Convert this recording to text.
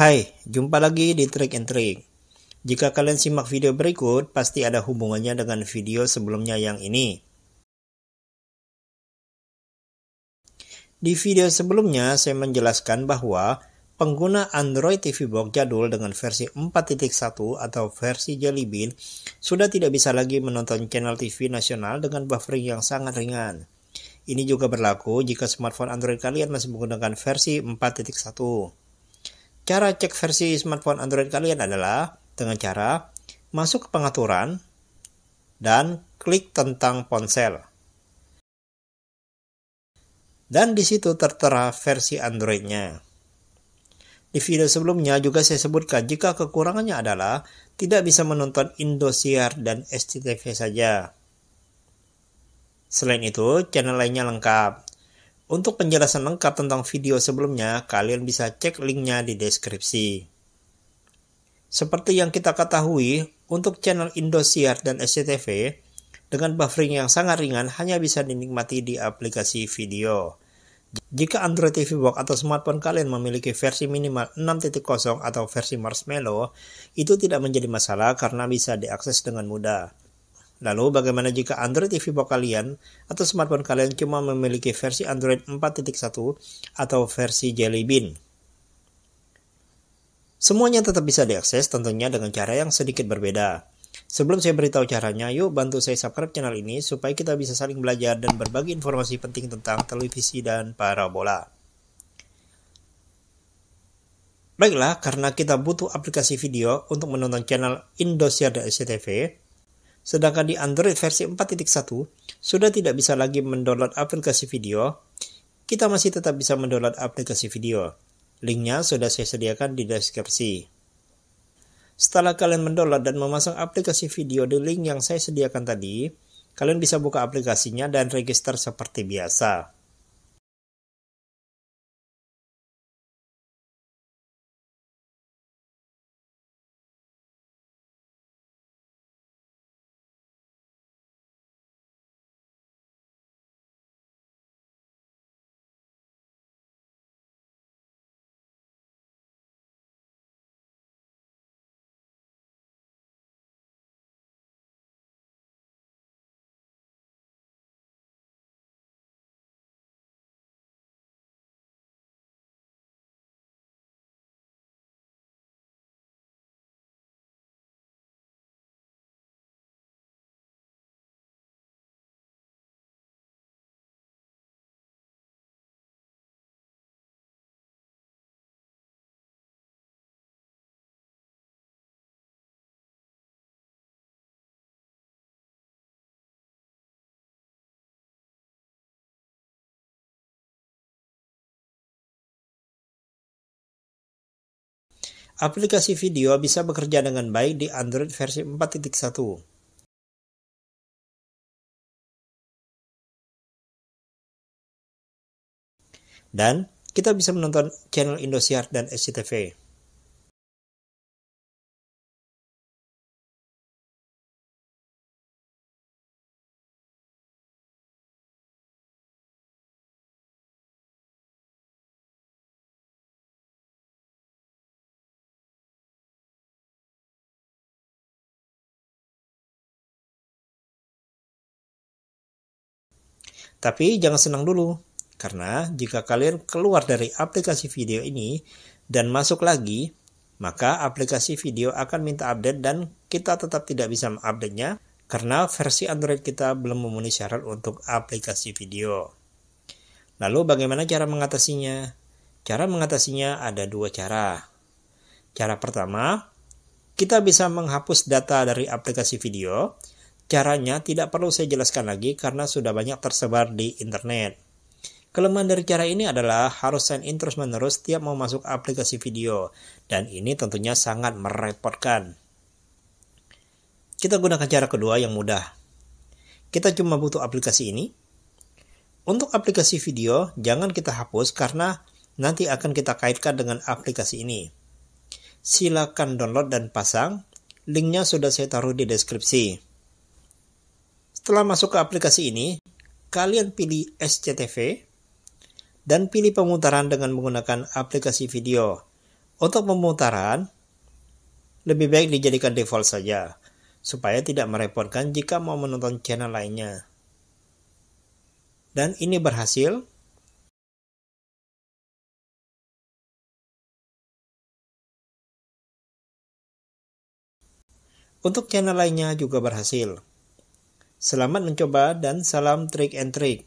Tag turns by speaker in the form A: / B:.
A: Hai, jumpa lagi di Trick and Trick. Jika kalian simak video berikut, pasti ada hubungannya dengan video sebelumnya yang ini. Di video sebelumnya, saya menjelaskan bahwa pengguna Android TV Box jadul dengan versi 4.1 atau versi Jelly Bean sudah tidak bisa lagi menonton channel TV nasional dengan buffering yang sangat ringan. Ini juga berlaku jika smartphone Android kalian masih menggunakan versi 4.1. Cara cek versi smartphone Android kalian adalah dengan cara masuk ke pengaturan dan klik tentang ponsel. Dan di situ tertera versi Androidnya. Di video sebelumnya juga saya sebutkan jika kekurangannya adalah tidak bisa menonton Indosiar dan SCTV saja. Selain itu, channel lainnya lengkap, untuk penjelasan lengkap tentang video sebelumnya, kalian bisa cek linknya di deskripsi. Seperti yang kita ketahui, untuk channel Indosiar dan SCTV, dengan buffering yang sangat ringan hanya bisa dinikmati di aplikasi video. Jika Android TV Box atau smartphone kalian memiliki versi minimal 6.0 atau versi Marshmallow, itu tidak menjadi masalah karena bisa diakses dengan mudah. Lalu bagaimana jika Android TV box kalian atau smartphone kalian cuma memiliki versi Android 4.1 atau versi Jelly Bean? Semuanya tetap bisa diakses tentunya dengan cara yang sedikit berbeda. Sebelum saya beritahu caranya, yuk bantu saya subscribe channel ini supaya kita bisa saling belajar dan berbagi informasi penting tentang televisi dan parabola. Baiklah, karena kita butuh aplikasi video untuk menonton channel Indosiar dan SCTV, Sedangkan di Android versi 4.1 sudah tidak bisa lagi mendownload aplikasi video, kita masih tetap bisa mendownload aplikasi video. Linknya sudah saya sediakan di deskripsi. Setelah kalian mendownload dan memasang aplikasi video di link yang saya sediakan tadi, kalian bisa buka aplikasinya dan register seperti biasa.
B: Aplikasi video bisa bekerja dengan baik di Android versi 4.1. Dan kita bisa menonton channel Indosiar dan SCTV.
A: Tapi jangan senang dulu, karena jika kalian keluar dari aplikasi video ini dan masuk lagi, maka aplikasi video akan minta update dan kita tetap tidak bisa mengupdate-nya karena versi Android kita belum memenuhi syarat untuk aplikasi video. Lalu bagaimana cara mengatasinya? Cara mengatasinya ada dua cara. Cara pertama, kita bisa menghapus data dari aplikasi video, Caranya tidak perlu saya jelaskan lagi karena sudah banyak tersebar di internet. Kelemahan dari cara ini adalah harus sign in terus-menerus setiap mau masuk aplikasi video, dan ini tentunya sangat merepotkan. Kita gunakan cara kedua yang mudah. Kita cuma butuh aplikasi ini. Untuk aplikasi video, jangan kita hapus karena nanti akan kita kaitkan dengan aplikasi ini. Silakan download dan pasang, linknya sudah saya taruh di deskripsi. Setelah masuk ke aplikasi ini, kalian pilih SCTV dan pilih pemutaran dengan menggunakan aplikasi video. Untuk pemutaran, lebih baik dijadikan default saja, supaya tidak merepotkan jika mau menonton channel lainnya. Dan ini berhasil, Untuk channel lainnya juga berhasil. Selamat mencoba dan salam trik and trick.